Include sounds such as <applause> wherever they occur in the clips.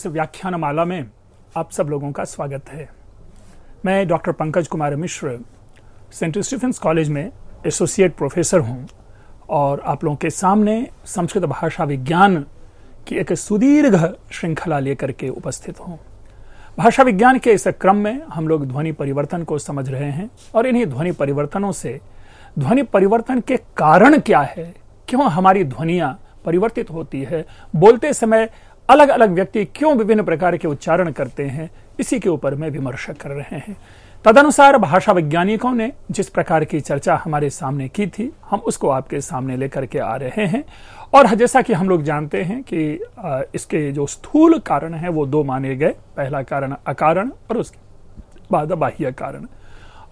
इस व्याख्यानमाला में आप सब लोगों का स्वागत है मैं doctor Pankaj Kumar Mishra saint Stephen's college में एसोसिएट प्रोफेसर हूं और आप लोगों के सामने संस्कृत भाषा विज्ञान की एक सुदीर्घ श्रृंखला लेकर के उपस्थित हूं भाषा विज्ञान के इस क्रम में हम लोग ध्वनि परिवर्तन को समझ रहे हैं और इन्हीं ध्वनि परिवर्तनों से ध्वनि परिवर्तन के कारण क्या है क्यों हमारी ध्वनियां परिवर्तित होती है बोलते समय अलग अलग व्यक्ति क्यों विभिन्न प्रकार के उच्चारण करते हैं इसी के ऊपर में विमर्श कर रहे हैं तदनुसार भाषा वैज्ञानिकों ने जिस प्रकार की चर्चा हमारे सामने की थी हम उसको आपके सामने लेकर के आ रहे हैं और जैसा कि हम लोग जानते हैं कि इसके जो स्थूल कारण है वो दो माने गए पहला कारण अकारण और उसके बाद बाह्य कारण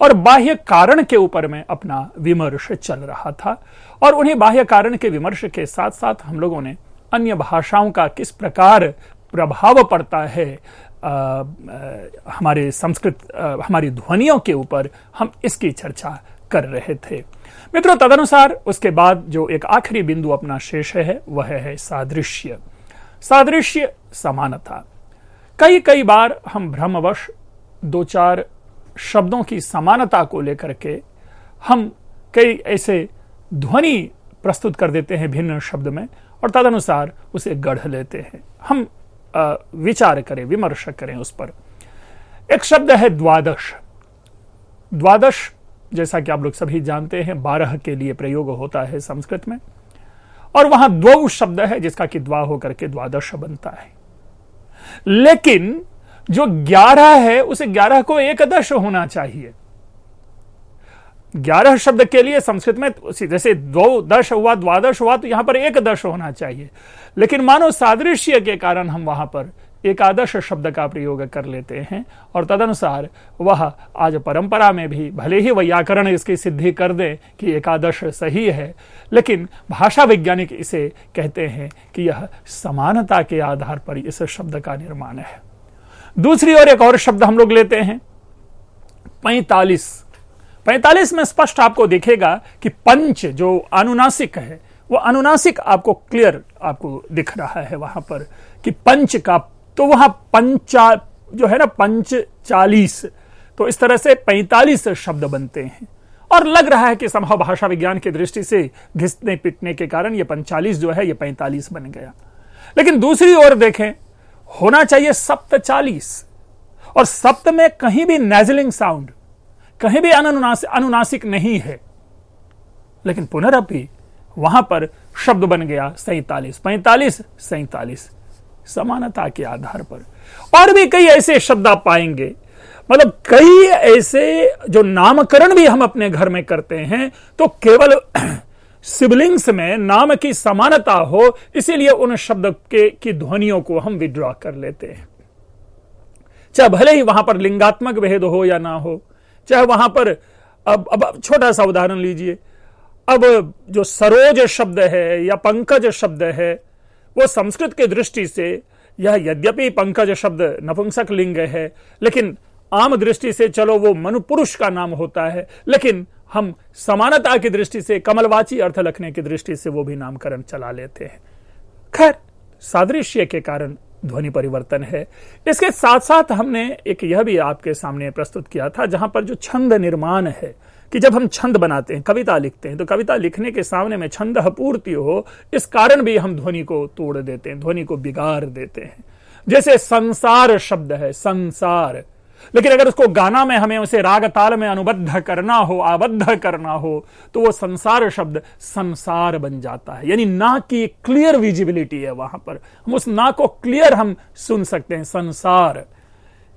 और बाह्य कारण के ऊपर में अपना विमर्श चल रहा था और उन्हें बाह्य कारण के विमर्श के साथ साथ हम लोगों ने अन्य भाषाओं का किस प्रकार प्रभाव पड़ता है आ, आ, हमारे संस्कृत आ, हमारी ध्वनियों के ऊपर हम इसकी चर्चा कर रहे थे मित्रों तदनुसार उसके बाद जो एक आखिरी बिंदु अपना शेष है वह है सादृश्य सादृश्य समानता कई कई बार हम भ्रमवश दो चार शब्दों की समानता को लेकर के हम कई ऐसे ध्वनि प्रस्तुत कर देते हैं भिन्न शब्द में और तदनुसार उसे गढ़ लेते हैं हम विचार करें विमर्श करें उस पर एक शब्द है द्वादश द्वादश जैसा कि आप लोग सभी जानते हैं बारह के लिए प्रयोग होता है संस्कृत में और वहां द्वौ शब्द है जिसका कि द्वा होकर के द्वादश बनता है लेकिन जो ग्यारह है उसे ग्यारह को एकदश होना चाहिए ग्यारह शब्द के लिए संस्कृत में जैसे दो दश हुआ द्वादश हुआ तो यहां पर एक दश होना चाहिए लेकिन मानव सादृश्य के कारण हम वहां पर एकादश शब्द का प्रयोग कर लेते हैं और तदनुसार वह आज परंपरा में भी भले ही व्याकरण इसकी सिद्धि कर दे कि एकादश सही है लेकिन भाषा वैज्ञानिक इसे कहते हैं कि यह समानता के आधार पर इस शब्द का निर्माण है दूसरी ओर एक और शब्द हम लोग लेते हैं पैतालीस 45 में स्पष्ट आपको दिखेगा कि पंच जो अनुनासिक है वो अनुनासिक आपको क्लियर आपको दिख रहा है वहां पर कि पंच का तो वहां पंचा जो है ना पंच चालीस तो इस तरह से 45 शब्द बनते हैं और लग रहा है कि संभव भाषा विज्ञान की दृष्टि से घिसने पिटने के कारण ये पंचालीस जो है ये पैंतालीस बन गया लेकिन दूसरी ओर देखें होना चाहिए सप्त चालीस और सप्त में कहीं भी नेजलिंग साउंड कहीं भी अनुनासिक नहीं है लेकिन पुनरअपि वहां पर शब्द बन गया सैतालीस पैंतालीस सैतालीस समानता के आधार पर और भी कई ऐसे शब्द आप पाएंगे मतलब कई ऐसे जो नामकरण भी हम अपने घर में करते हैं तो केवल <clears throat> सिबलिंग्स में नाम की समानता हो इसीलिए उन शब्द के की ध्वनियों को हम विड्रॉ कर लेते हैं चाहे भले ही वहां पर लिंगात्मक भेद हो या ना हो चाहे वहां पर अब अब छोटा सा उदाहरण लीजिए अब जो सरोज शब्द है या पंकज शब्द है वो संस्कृत के दृष्टि से यह यद्यपि पंकज शब्द नपुंसक लिंग है लेकिन आम दृष्टि से चलो वो मनुपुरुष का नाम होता है लेकिन हम समानता की दृष्टि से कमलवाची अर्थ लिखने की दृष्टि से वो भी नामकरण चला लेते हैं खैर सादृश्य के कारण ध्वनि परिवर्तन है इसके साथ साथ हमने एक यह भी आपके सामने प्रस्तुत किया था जहां पर जो छंद निर्माण है कि जब हम छंद बनाते हैं कविता लिखते हैं तो कविता लिखने के सामने में छंद पूर्ति हो इस कारण भी हम ध्वनि को तोड़ देते हैं ध्वनि को बिगाड़ देते हैं जैसे संसार शब्द है संसार लेकिन अगर उसको गाना में हमें उसे राग ताल में अनुबद्ध करना हो आबद्ध करना हो तो वो संसार शब्द संसार बन जाता है यानी ना की क्लियर विजिबिलिटी है वहां पर हम उस ना को क्लियर हम सुन सकते हैं संसार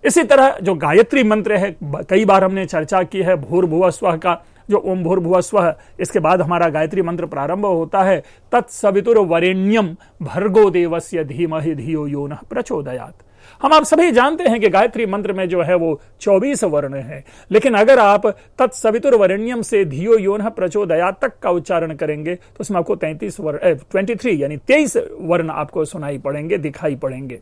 इसी तरह जो गायत्री मंत्र है कई बार हमने चर्चा की है भूर भुआ का जो ओम भूर भुवस्व इसके बाद हमारा गायत्री मंत्र प्रारंभ होता है तत्सवितुर वरेण्यम भर्गो देवस्य धीमहि धियो यो न प्रचोदयात हम आप सभी जानते हैं कि गायत्री मंत्र में जो है वो चौबीस वर्ण है लेकिन अगर आप तत्सवितुर वर्ण्यम से धियो योन प्रचोदया तक का उच्चारण करेंगे तो उसमें आपको तैंतीस वर्ण ट्वेंटी थ्री यानी तेईस वर्ण आपको सुनाई पड़ेंगे दिखाई पड़ेंगे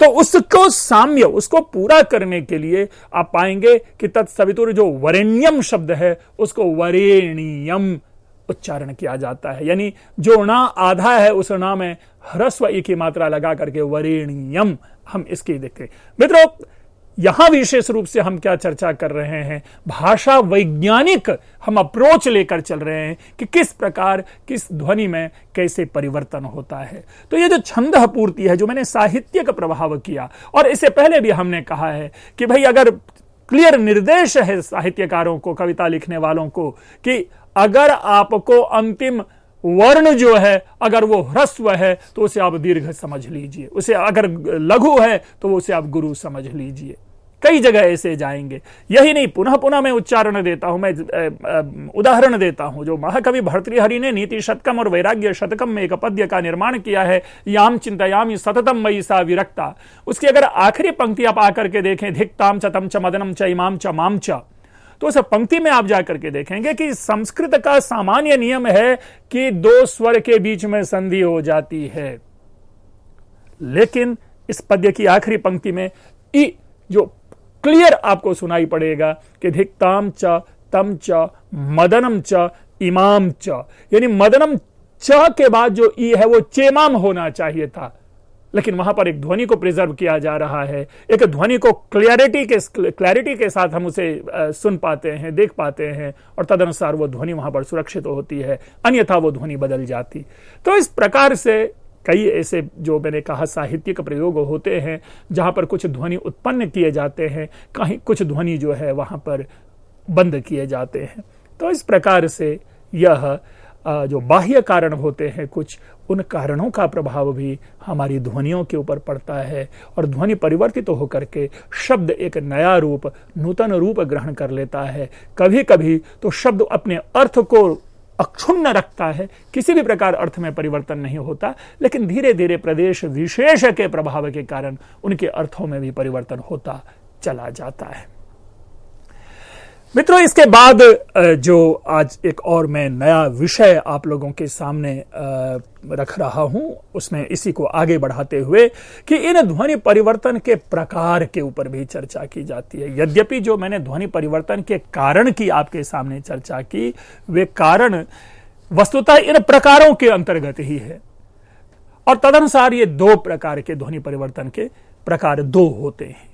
तो उसको साम्य उसको पूरा करने के लिए आप पाएंगे कि तत्सवितुर जो वरेण्यम शब्द है उसको वरेणियम उच्चारण किया जाता है यानी जो ना आधा है उस ना में ह्रस्व एक की मात्रा लगा करके वरेणीयम हम इसके देखते हैं मित्रों यहां विशेष रूप से हम क्या चर्चा कर रहे हैं भाषा वैज्ञानिक हम अप्रोच लेकर चल रहे हैं कि किस प्रकार किस ध्वनि में कैसे परिवर्तन होता है तो ये जो छंद पूर्ति है जो मैंने साहित्य का प्रभाव किया और इससे पहले भी हमने कहा है कि भाई अगर क्लियर निर्देश है साहित्यकारों को कविता लिखने वालों को कि अगर आपको अंतिम वर्ण जो है अगर वो ह्रस्व है तो उसे आप दीर्घ समझ लीजिए उसे अगर लघु है तो उसे आप गुरु समझ लीजिए कई जगह ऐसे जाएंगे यही नहीं पुनः पुनः मैं उच्चारण देता हूं मैं उदाहरण देता हूं जो महाकवि भर्तृहरि ने नीति शतकम और वैराग्य शतकम में एक पद्य का निर्माण किया है याम चिंतयाम सततम मई सा विरक्ता उसकी अगर आखिरी पंक्ति आप आकर के देखें धिक्ताम चतम च मदनम च इमाम च माम चा, तो उस पंक्ति में आप जाकर के देखेंगे कि संस्कृत का सामान्य नियम है कि दो स्वर के बीच में संधि हो जाती है लेकिन इस पद्य की आखिरी पंक्ति में ई जो क्लियर आपको सुनाई पड़ेगा कि धिकताम च तम च मदनम च इमाम च यानी मदनम च के बाद जो ई है वो चेमाम होना चाहिए था लेकिन वहां पर एक ध्वनि को प्रिजर्व किया जा रहा है एक ध्वनि को क्लियरिटी के क्लैरिटी के साथ हम उसे सुन पाते हैं देख पाते हैं और तदनुसार वो ध्वनि वहां पर सुरक्षित होती है अन्यथा वो ध्वनि बदल जाती तो इस प्रकार से कई ऐसे जो मैंने कहा साहित्यिक प्रयोग होते हैं जहां पर कुछ ध्वनि उत्पन्न किए जाते हैं कहीं कुछ ध्वनि जो है वहां पर बंद किए जाते हैं तो इस प्रकार से यह जो बाह्य कारण होते हैं कुछ उन कारणों का प्रभाव भी हमारी ध्वनियों के ऊपर पड़ता है और ध्वनि परिवर्तित तो होकर के शब्द एक नया रूप नूतन रूप ग्रहण कर लेता है कभी कभी तो शब्द अपने अर्थ को अक्षुण्ण रखता है किसी भी प्रकार अर्थ में परिवर्तन नहीं होता लेकिन धीरे धीरे प्रदेश विशेष के प्रभाव के कारण उनके अर्थों में भी परिवर्तन होता चला जाता है मित्रों इसके बाद जो आज एक और मैं नया विषय आप लोगों के सामने रख रहा हूं उसमें इसी को आगे बढ़ाते हुए कि इन ध्वनि परिवर्तन के प्रकार के ऊपर भी चर्चा की जाती है यद्यपि जो मैंने ध्वनि परिवर्तन के कारण की आपके सामने चर्चा की वे कारण वस्तुतः इन प्रकारों के अंतर्गत ही है और तदनुसार ये दो प्रकार के ध्वनि परिवर्तन के प्रकार दो होते हैं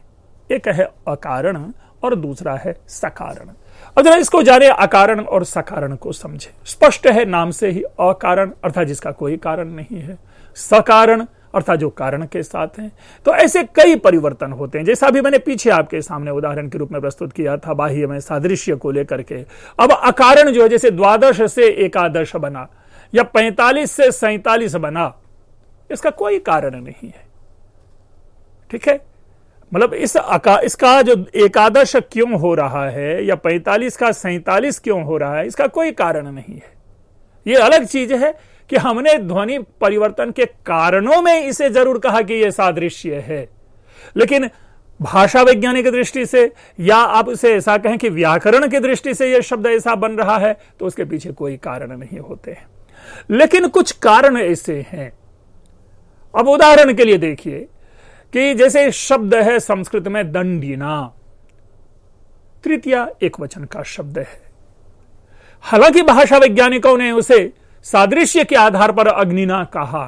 एक है अकारण और दूसरा है सकारण अब जरा इसको जाने अकारण और सकारण को समझे स्पष्ट है नाम से ही अकारण अर्थात जिसका कोई कारण नहीं है सकारण अर्थात जो कारण के साथ हैं तो ऐसे कई परिवर्तन होते हैं जैसा भी मैंने पीछे आपके सामने उदाहरण के रूप में प्रस्तुत किया था बाह्य में सादृश्य को लेकर के अब अकारण जो है जैसे द्वादश से एकादश बना या पैंतालीस से सैतालीस बना इसका कोई कारण नहीं है ठीक है मतलब इस अका इसका जो एकादश क्यों हो रहा है या पैंतालीस का सैतालीस क्यों हो रहा है इसका कोई कारण नहीं है ये अलग चीज है कि हमने ध्वनि परिवर्तन के कारणों में इसे जरूर कहा कि यह सादृश्य है लेकिन भाषा वैज्ञानिक दृष्टि से या आप उसे ऐसा कहें कि व्याकरण की दृष्टि से यह शब्द ऐसा बन रहा है तो उसके पीछे कोई कारण नहीं होते लेकिन कुछ कारण ऐसे हैं अब उदाहरण के लिए देखिए कि जैसे शब्द है संस्कृत में दंडिना तृतीय एक वचन का शब्द है हालांकि भाषा वैज्ञानिकों ने उसे सादृश्य के आधार पर अग्निना कहा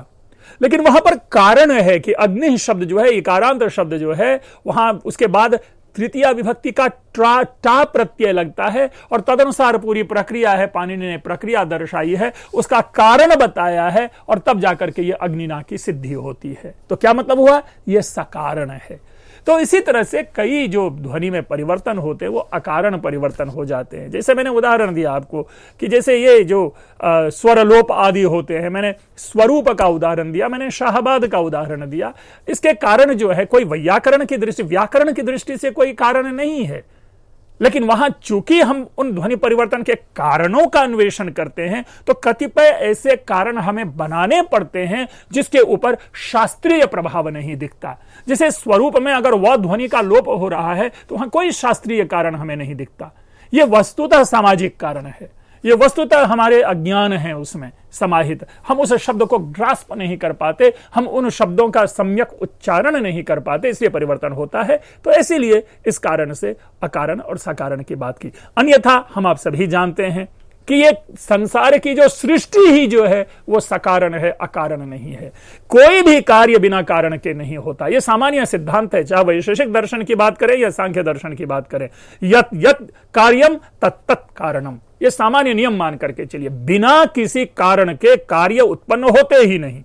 लेकिन वहां पर कारण है कि अग्नि शब्द जो है इकारांत शब्द जो है वहां उसके बाद तृतीय विभक्ति का ट्रा टा प्रत्यय लगता है और तदनुसार पूरी प्रक्रिया है पाणिनि ने प्रक्रिया दर्शाई है उसका कारण बताया है और तब जाकर के ये अग्निना की सिद्धि होती है तो क्या मतलब हुआ यह सकारण है तो इसी तरह से कई जो ध्वनि में परिवर्तन होते हैं वो अकारण परिवर्तन हो जाते हैं जैसे मैंने उदाहरण दिया आपको कि जैसे ये जो स्वरलोप आदि होते हैं मैंने स्वरूप का उदाहरण दिया मैंने शाहबाद का उदाहरण दिया इसके कारण जो है कोई व्याकरण की दृष्टि व्याकरण की दृष्टि से कोई कारण नहीं है लेकिन वहां चूंकि हम उन ध्वनि परिवर्तन के कारणों का अन्वेषण करते हैं तो कतिपय ऐसे कारण हमें बनाने पड़ते हैं जिसके ऊपर शास्त्रीय प्रभाव नहीं दिखता जैसे स्वरूप में अगर वह ध्वनि का लोप हो रहा है तो वहां कोई शास्त्रीय कारण हमें नहीं दिखता यह वस्तुतः सामाजिक कारण है ये वस्तुतः हमारे अज्ञान है उसमें समाहित हम उस शब्द को ग्रास्प नहीं कर पाते हम उन शब्दों का सम्यक उच्चारण नहीं कर पाते इसलिए परिवर्तन होता है तो इसीलिए इस कारण से अकारण और सकारण की बात की अन्यथा हम आप सभी जानते हैं कि ये संसार की जो सृष्टि ही जो है वो सकारण है अकारण नहीं है कोई भी कार्य बिना कारण के नहीं होता ये सामान्य सिद्धांत है चाहे वैशेषिक दर्शन की बात करें या सांख्य दर्शन की बात करें यत यत कार्यम तत्त कारणम ये सामान्य नियम मान करके चलिए बिना किसी कारण के कार्य उत्पन्न होते ही नहीं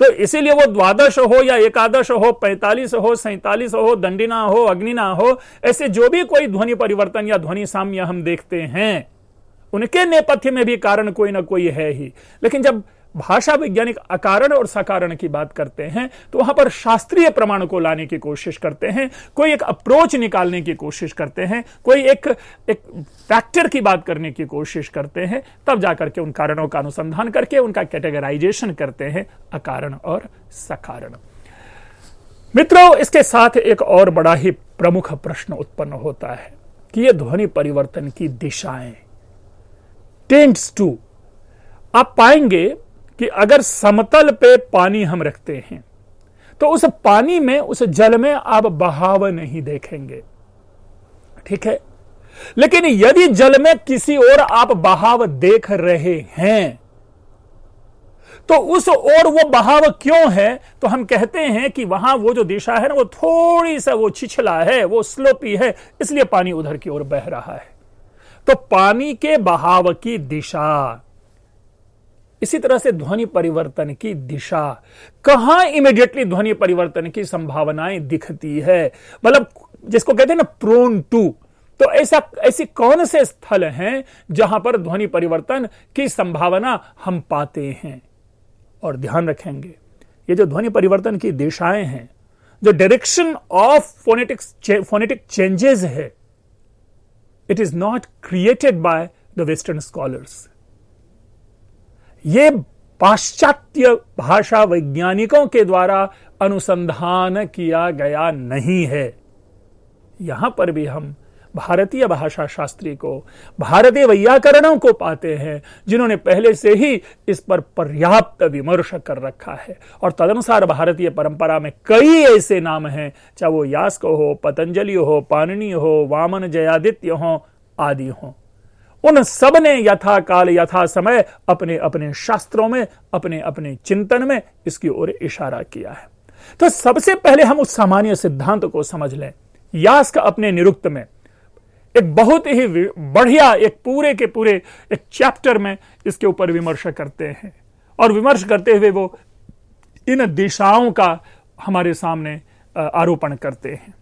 तो इसीलिए वो द्वादश हो या एकादश हो पैंतालीस हो सैतालीस हो दंडिना हो अग्निना हो ऐसे जो भी कोई ध्वनि परिवर्तन या ध्वनि साम्य हम देखते हैं उनके नेपथ्य में भी कारण कोई ना कोई है ही लेकिन जब भाषा वैज्ञानिक अकारण और सकारण की बात करते हैं तो वहां पर शास्त्रीय प्रमाण को लाने की कोशिश करते हैं कोई एक अप्रोच निकालने की कोशिश करते हैं कोई एक एक फैक्टर की बात करने की कोशिश करते हैं तब जाकर के उन कारणों का अनुसंधान करके उनका कैटेगराइजेशन करते हैं अकारण और सकारण मित्रों इसके साथ एक और बड़ा ही प्रमुख प्रश्न उत्पन्न होता है कि यह ध्वनि परिवर्तन की दिशाएं टेंट्स टू आप पाएंगे कि अगर समतल पे पानी हम रखते हैं तो उस पानी में उस जल में आप बहाव नहीं देखेंगे ठीक है लेकिन यदि जल में किसी और आप बहाव देख रहे हैं तो उस ओर वो बहाव क्यों है तो हम कहते हैं कि वहां वो जो दिशा है ना वो थोड़ी सा वो छिछला है वो स्लोपी है इसलिए पानी उधर की ओर बह रहा है तो पानी के बहाव की दिशा इसी तरह से ध्वनि परिवर्तन की दिशा कहां इमीडिएटली ध्वनि परिवर्तन की संभावनाएं दिखती है मतलब जिसको कहते हैं ना प्रोन टू तो ऐसा ऐसे कौन से स्थल हैं जहां पर ध्वनि परिवर्तन की संभावना हम पाते हैं और ध्यान रखेंगे ये जो ध्वनि परिवर्तन की दिशाएं हैं जो direction of phonetics phonetic changes है it is not created by the western scholars ये पाश्चात्य भाषा वैज्ञानिकों के द्वारा अनुसंधान किया गया नहीं है यहां पर भी हम भारतीय भाषा शास्त्री को भारतीय वैयाकरणों को पाते हैं जिन्होंने पहले से ही इस पर पर्याप्त विमर्श कर रखा है और तदनुसार भारतीय परंपरा में कई ऐसे नाम हैं चाहे वो यास्क हो पतंजलि हो पाननी हो वामन जयादित्य हो आदि हो उन सब ने यथा काल यथा समय अपने अपने शास्त्रों में अपने अपने चिंतन में इसकी ओर इशारा किया है तो सबसे पहले हम उस सामान्य सिद्धांत को समझ लें यास्क अपने निरुक्त में एक बहुत ही बढ़िया एक पूरे के पूरे एक चैप्टर में इसके ऊपर विमर्श करते हैं और विमर्श करते हुए वो इन दिशाओं का हमारे सामने आरोपण करते हैं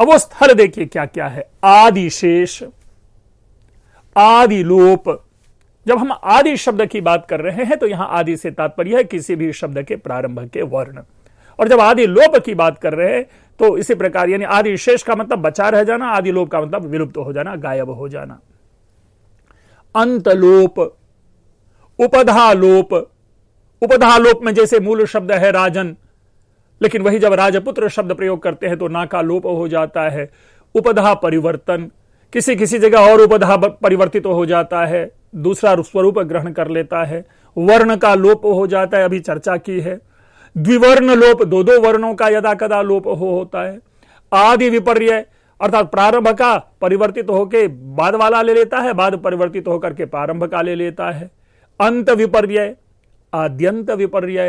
अब वो स्थल देखिए क्या क्या है आदिशेष आदिलोप जब हम आदि शब्द की बात कर रहे हैं तो यहां आदि से तात्पर्य है किसी भी शब्द के प्रारंभ के वर्ण और जब आदि लोप की बात कर रहे हैं तो इसी प्रकार यानी आदि शेष का मतलब बचा रह जाना आदि लोप का मतलब विलुप्त हो जाना गायब हो जाना अंतलोप उपधालोप उपधालोप में जैसे मूल शब्द है राजन लेकिन वही जब राजपुत्र शब्द प्रयोग करते हैं तो ना का लोप हो जाता है उपधा परिवर्तन किसी किसी जगह और उपधा परिवर्तित तो हो जाता है दूसरा स्वरूप ग्रहण कर लेता है वर्ण का लोप हो जाता है अभी चर्चा की है द्विवर्ण लोप दो दो वर्णों का यदा कदा लोप हो होता है आदि विपर्य अर्थात प्रारंभ का परिवर्तित होकर बाद वाला ले लेता है बाद परिवर्तित होकर के प्रारंभ का ले लेता है अंत विपर्य आद्यंत विपर्य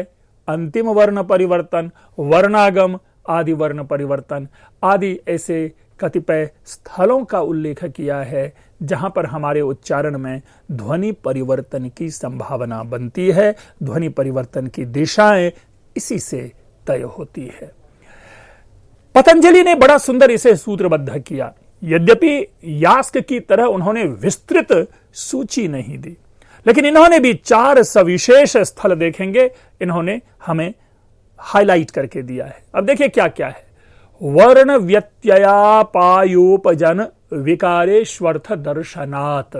अंतिम वर्ण परिवर्तन वर्णागम आदि वर्ण परिवर्तन आदि ऐसे कतिपय स्थलों का उल्लेख किया है जहां पर हमारे उच्चारण में ध्वनि परिवर्तन की संभावना बनती है ध्वनि परिवर्तन की दिशाएं इसी से तय होती है पतंजलि ने बड़ा सुंदर इसे सूत्रबद्ध किया यद्यपि यास्क की तरह उन्होंने विस्तृत सूची नहीं दी लेकिन इन्होंने भी चार सविशेष स्थल देखेंगे इन्होंने हमें हाईलाइट करके दिया है अब देखिए क्या क्या है वर्ण व्यत्ययापायोपजन विकारेश्वर्थ दर्शनात्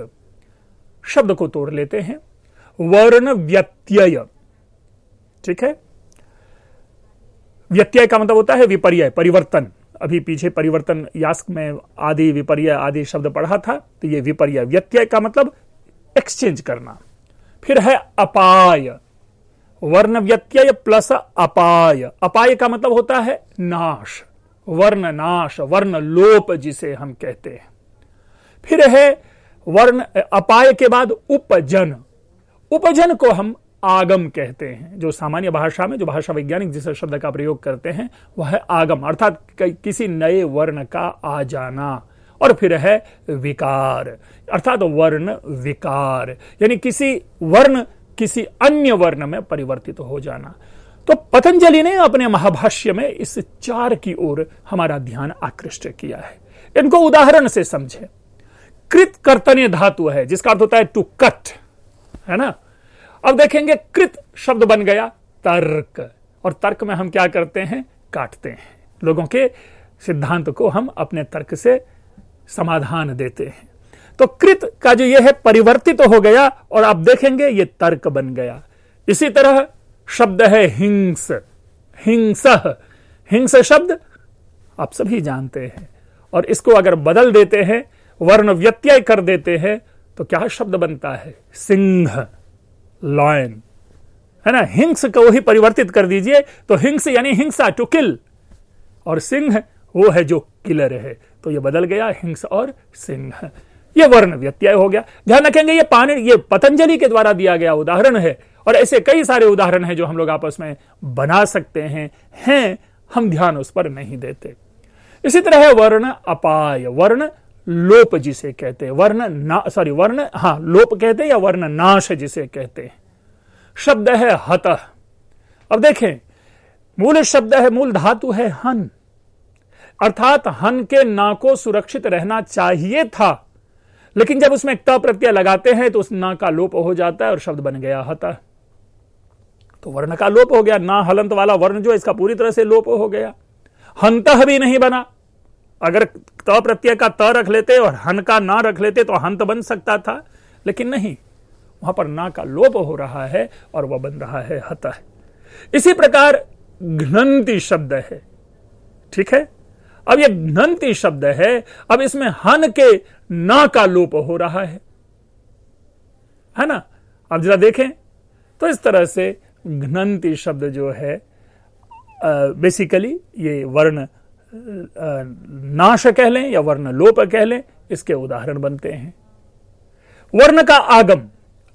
शब्द को तोड़ लेते हैं वर्ण व्यत्यय ठीक है व्यत्यय का मतलब होता है विपर्य परिवर्तन अभी पीछे परिवर्तन यास्क में आदि विपर्य आदि शब्द पढ़ा था तो ये विपर्य व्यत्यय का मतलब एक्सचेंज करना फिर है अपाय वर्ण व्यत्यय प्लस अपाय अपाय का मतलब होता है नाश वर्ण नाश वर्ण लोप जिसे हम कहते हैं फिर है वर्ण अपाय के बाद उपजन उपजन को हम आगम कहते हैं जो सामान्य भाषा में जो भाषा वैज्ञानिक जिस शब्द का प्रयोग करते हैं वह है आगम अर्थात किसी नए वर्ण का आ जाना और फिर है विकार अर्थात वर्ण विकार यानी किसी वर्ण किसी अन्य वर्ण में परिवर्तित हो जाना तो पतंजलि ने अपने महाभाष्य में इस चार की ओर हमारा ध्यान आकृष्ट किया है इनको उदाहरण से समझे कृत कर्तने धातु है जिसका अर्थ होता है टू कट है ना अब देखेंगे कृत शब्द बन गया तर्क और तर्क में हम क्या करते हैं काटते हैं लोगों के सिद्धांत को हम अपने तर्क से समाधान देते हैं तो कृत का जो यह है परिवर्तित तो हो गया और आप देखेंगे ये तर्क बन गया इसी तरह शब्द है हिंस हिंस हिंस शब्द आप सभी जानते हैं और इसको अगर बदल देते हैं वर्ण व्यत्यय कर देते हैं तो क्या शब्द बनता है सिंह लॉयन है ना हिंस को ही परिवर्तित कर दीजिए तो हिंस यानी हिंसा टू किल और सिंह वो है जो किलर है तो ये बदल गया हिंस और सिंह ये वर्ण व्यत्यय हो गया ध्यान रखेंगे ये पानी ये पतंजलि के द्वारा दिया गया उदाहरण है और ऐसे कई सारे उदाहरण हैं जो हम लोग आपस में बना सकते हैं हैं हम ध्यान उस पर नहीं देते इसी तरह वर्ण अपाय वर्ण लोप जिसे कहते हैं वर्ण ना सॉरी वर्ण हां लोप कहते हैं या वर्ण नाश जिसे कहते हैं शब्द है हत अब देखें मूल शब्द है मूल धातु है हन अर्थात हन के ना को सुरक्षित रहना चाहिए था लेकिन जब उसमें त प्रत्यय लगाते हैं तो उस ना का लोप हो जाता है और शब्द बन गया हतः तो वर्ण का लोप हो गया ना हलंत वाला वर्ण जो इसका पूरी तरह से लोप हो गया हंत भी नहीं बना अगर त प्रत्यय का त रख लेते और हन का ना रख लेते तो हंत बन सकता था लेकिन नहीं वहां पर ना का लोप हो रहा है और वह बन रहा है हत इसी प्रकार घनंती शब्द है ठीक है अब यह घनंती शब्द है अब इसमें हन के ना का लोप हो रहा है है ना अब जरा देखें तो इस तरह से घनंती शब्द जो है बेसिकली ये वर्ण नाश कह लें या वर्ण लोप कह लें इसके उदाहरण बनते हैं वर्ण का आगम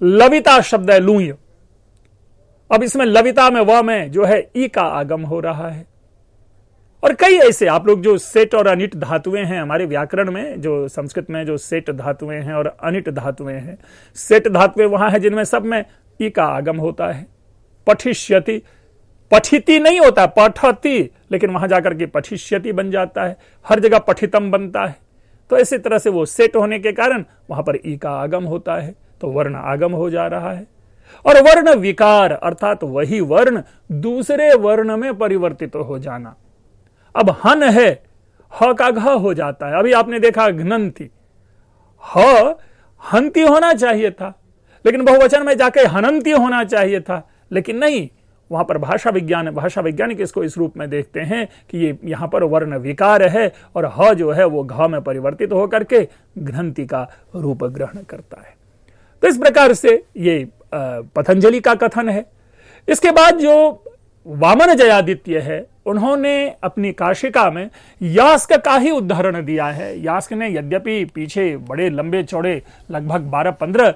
लविता शब्द है लूय अब इसमें लविता में व में जो है ई का आगम हो रहा है और कई ऐसे आप लोग जो सेट और अनिट धातुएं हैं हमारे व्याकरण में जो संस्कृत में जो सेट धातुएं हैं और अनिट धातुएं हैं सेट धातुएं वहां है जिनमें सब में ई का आगम होता है पठिष्यति पठिति नहीं होता पठती लेकिन वहां जाकर के पठिष्यति बन जाता है हर जगह पठितम बनता है तो इसी तरह से वो सेट होने के कारण वहां पर ई का आगम होता है तो वर्ण आगम हो जा रहा है और वर्ण विकार अर्थात वही वर्ण दूसरे वर्ण में परिवर्तित हो जाना अब हन है ह का घ हो जाता है अभी आपने देखा घनंती हंती होना चाहिए था लेकिन बहुवचन में जाके हनंती होना चाहिए था लेकिन नहीं वहां पर भाषा विज्ञान भाषा वैज्ञानिक इसको इस रूप में देखते हैं कि ये यहाँ पर वर्ण विकार है और ह जो है वो घ में परिवर्तित होकर के ग्रंथि का रूप ग्रहण करता है तो इस प्रकार से ये पतंजलि का कथन है इसके बाद जो वामन जयादित्य है उन्होंने अपनी काशिका में यास्क का ही उदाहरण दिया है यास्क ने यद्यपि पीछे बड़े लंबे चौड़े लगभग 12-15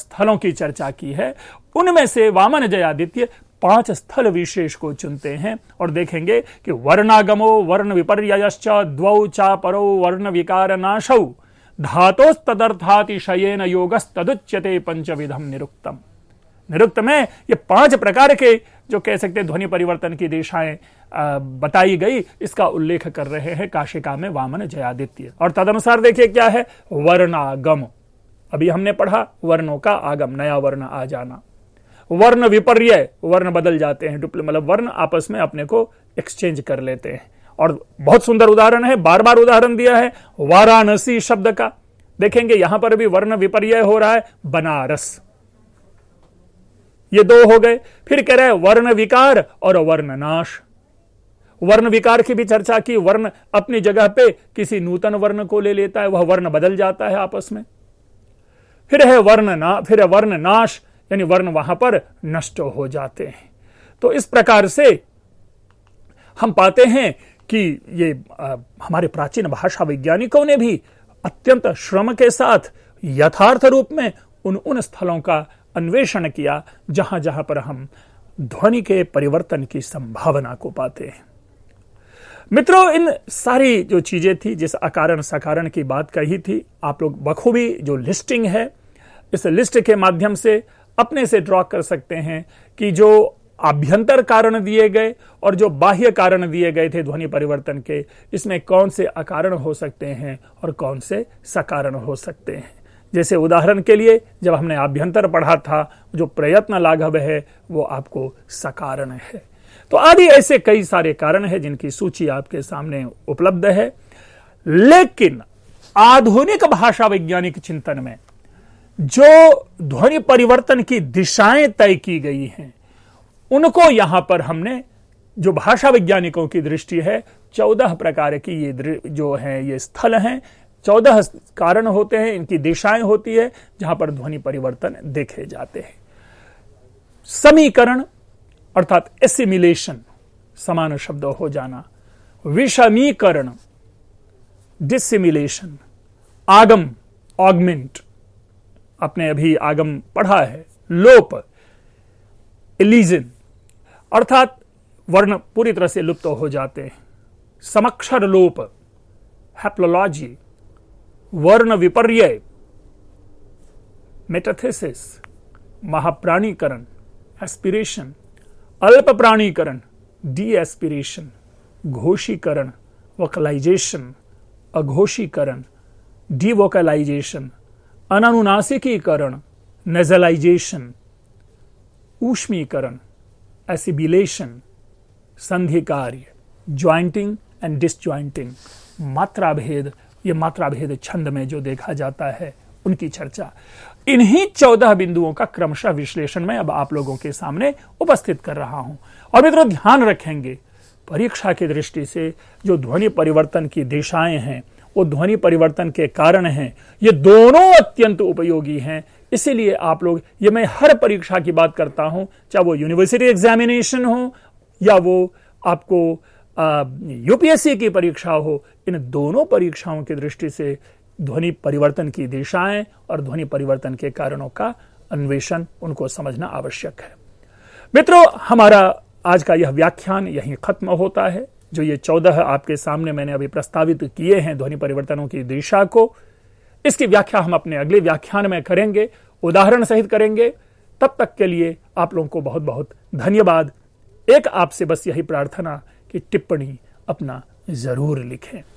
स्थलों की चर्चा की है उनमें से वामन जयादित्य पांच स्थल विशेष को चुनते हैं और देखेंगे कि वर्णागमो वर्ण विपर्यश्च द्वौ चापरौ वर्ण विकार नाशौ धातोस्तदर्थातिशयन योगस्तदुच्यते पंचविधम निरुक्तम निरुक्त में ये पांच प्रकार के जो कह सकते ध्वनि परिवर्तन की दिशाएं बताई गई इसका उल्लेख कर रहे हैं काशिका में वामन जयादित्य और तदनुसार देखिए क्या है वर्णागम अभी हमने पढ़ा वर्णों का आगम नया वर्ण आ जाना वर्ण विपर्य वर्ण बदल जाते हैं डुप्ल मतलब वर्ण आपस में अपने को एक्सचेंज कर लेते हैं और बहुत सुंदर उदाहरण है बार बार उदाहरण दिया है वाराणसी शब्द का देखेंगे यहां पर भी वर्ण विपर्य हो रहा है बनारस ये दो हो गए फिर कह रहे हैं वर्ण विकार और वर्ण नाश वर्ण विकार की भी चर्चा की वर्ण अपनी जगह पे किसी नूतन वर्ण को ले लेता है वह वर्ण बदल जाता है आपस में फिर है वर्ण ना फिर है वर्ण नाश यानी वर्ण वहां पर नष्ट हो जाते हैं तो इस प्रकार से हम पाते हैं कि ये आ, हमारे प्राचीन भाषा वैज्ञानिकों ने भी अत्यंत श्रम के साथ यथार्थ रूप में उन उन स्थलों का अन्वेषण किया जहां जहां पर हम ध्वनि के परिवर्तन की संभावना को पाते हैं मित्रों इन सारी जो चीजें थी जिस अकारण सकारण की बात कही थी आप लोग बखूबी जो लिस्टिंग है इस लिस्ट के माध्यम से अपने से ड्रॉ कर सकते हैं कि जो आभ्यंतर कारण दिए गए और जो बाह्य कारण दिए गए थे ध्वनि परिवर्तन के इसमें कौन से अकारण हो सकते हैं और कौन से सकारण हो सकते हैं जैसे उदाहरण के लिए जब हमने आभ्यंतर पढ़ा था जो प्रयत्न लाघव है वो आपको सकारण है तो आदि ऐसे कई सारे कारण हैं जिनकी सूची आपके सामने उपलब्ध है लेकिन आधुनिक भाषा वैज्ञानिक चिंतन में जो ध्वनि परिवर्तन की दिशाएं तय की गई हैं उनको यहां पर हमने जो भाषा वैज्ञानिकों की दृष्टि है चौदह प्रकार की ये जो है ये स्थल हैं चौदह कारण होते हैं इनकी दिशाएं होती है जहां पर ध्वनि परिवर्तन देखे जाते हैं समीकरण अर्थात एसिमिलेशन समान शब्द हो जाना विषमीकरण डिसिमिलेशन आगम ऑगमेंट आपने अभी आगम पढ़ा है लोप इलीजन अर्थात वर्ण पूरी तरह से लुप्त तो हो जाते हैं समक्षर लोप हैप्लोलॉजी वर्ण विपर्य मेटाथेसिस महाप्राणीकरण एस्पिरेशन अल्प प्राणीकरण डी एस्पिरेशन घोषीकरण वोकलाइजेशन अघोषीकरण डिवोकलाइजेशन अनानुनासिकीकरण नेजलाइजेशन ऊष्मीकरण एसिबिलेशन संधि कार्य ज्वाइंटिंग एंड डिसज्वाइंटिंग मात्रा भेद ये मात्रा भेद छंद में जो देखा जाता है उनकी चर्चा इन्हीं चौदह बिंदुओं का क्रमशः विश्लेषण मैं अब आप लोगों के सामने उपस्थित कर रहा हूं और मित्रों ध्यान रखेंगे परीक्षा की दृष्टि से जो ध्वनि परिवर्तन की दिशाएं हैं वो ध्वनि परिवर्तन के कारण हैं ये दोनों अत्यंत उपयोगी हैं इसीलिए आप लोग ये मैं हर परीक्षा की बात करता हूं चाहे वो यूनिवर्सिटी एग्जामिनेशन हो या वो आपको यूपीएससी की परीक्षा हो इन दोनों परीक्षाओं की दृष्टि से ध्वनि परिवर्तन की दिशाएं और ध्वनि परिवर्तन के कारणों का अन्वेषण उनको समझना आवश्यक है मित्रों हमारा आज का यह व्याख्यान यहीं खत्म होता है जो ये चौदह आपके सामने मैंने अभी प्रस्तावित किए हैं ध्वनि परिवर्तनों की दिशा को इसकी व्याख्या हम अपने अगले व्याख्यान में करेंगे उदाहरण सहित करेंगे तब तक के लिए आप लोगों को बहुत बहुत धन्यवाद एक आपसे बस यही प्रार्थना कि टिप्पणी अपना जरूर लिखें